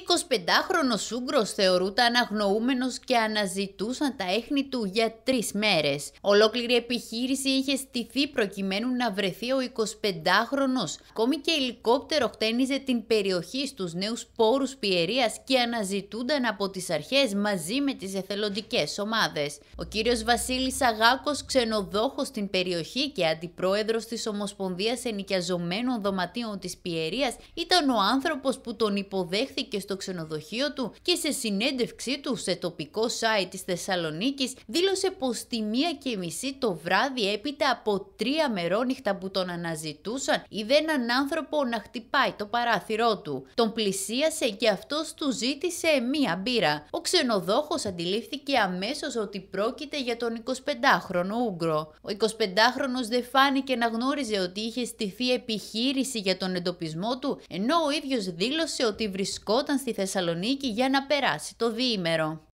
25χρονος Ούγκρος θεωρούταν αγνοούμενος και αναζητούσαν τα έχνη του για τρεις μέρες. Ολόκληρη επιχείρηση είχε στηθεί προκειμένου να βρεθεί ο 25χρονος. Ακόμη και ελικόπτερο χτένιζε την περιοχή στους νέους πόρους πιερίας και αναζητούνταν από τις αρχές μαζί με τις εθελοντικές ομάδες. Ο κύριος Βασίλης Αγάκος, ξενοδόχος στην περιοχή και αντιπρόεδρος της Ομοσπονδίας Ενοικιαζομένων Δωματίων της Πιερίας, ήταν ο άνθρωπος που τον υποδέχθηκε στο ξενοδοχείο του και σε συνέντευξή του σε τοπικό site της Θεσσαλονίκης δήλωσε πως τη μία και μισή το βράδυ έπειτα από τρία μερόνυχτα που τον αναζητούσαν είδε έναν άνθρωπο να χτυπάει το παράθυρό του. Τον πλησίασε και αυτός του ζήτησε μία μπύρα. Ο ξενοδόχος αντιλήφθηκε αμέσως ότι πρόκειται για τον 25χρονο Ούγκρο. Ο 25χρονος δεν φάνηκε να γνώριζε ότι είχε στηθεί επιχείρηση για τον εντοπισμό του, ενώ ο ίδιος δήλωσε ότι βρισκόταν στη Θεσσαλονίκη για να περάσει το διήμερο.